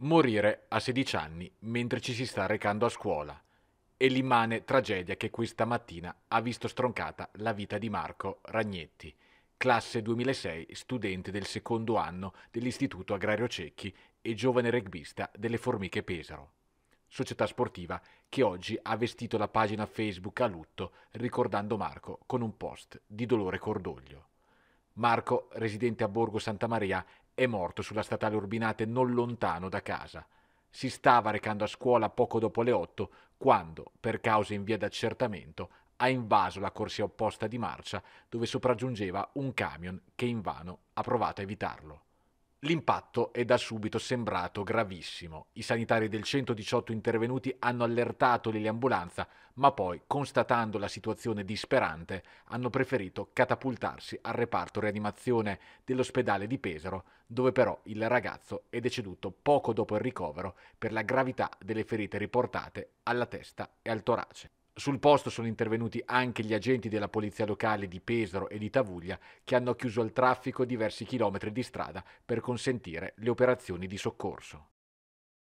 morire a 16 anni mentre ci si sta recando a scuola e l'immane tragedia che questa mattina ha visto stroncata la vita di Marco Ragnetti, classe 2006, studente del secondo anno dell'Istituto Agrario Cecchi e giovane regbista delle Formiche Pesaro, società sportiva che oggi ha vestito la pagina Facebook a lutto ricordando Marco con un post di dolore e cordoglio. Marco, residente a Borgo Santa Maria, è morto sulla statale Urbinate non lontano da casa. Si stava recando a scuola poco dopo le 8 quando, per cause in via d'accertamento, ha invaso la corsia opposta di marcia dove sopraggiungeva un camion che invano ha provato a evitarlo. L'impatto è da subito sembrato gravissimo. I sanitari del 118 intervenuti hanno allertato l'eliambulanza, ma poi, constatando la situazione disperante, hanno preferito catapultarsi al reparto rianimazione dell'ospedale di Pesaro, dove però il ragazzo è deceduto poco dopo il ricovero per la gravità delle ferite riportate alla testa e al torace. Sul posto sono intervenuti anche gli agenti della polizia locale di Pesaro e di Tavuglia che hanno chiuso al traffico diversi chilometri di strada per consentire le operazioni di soccorso.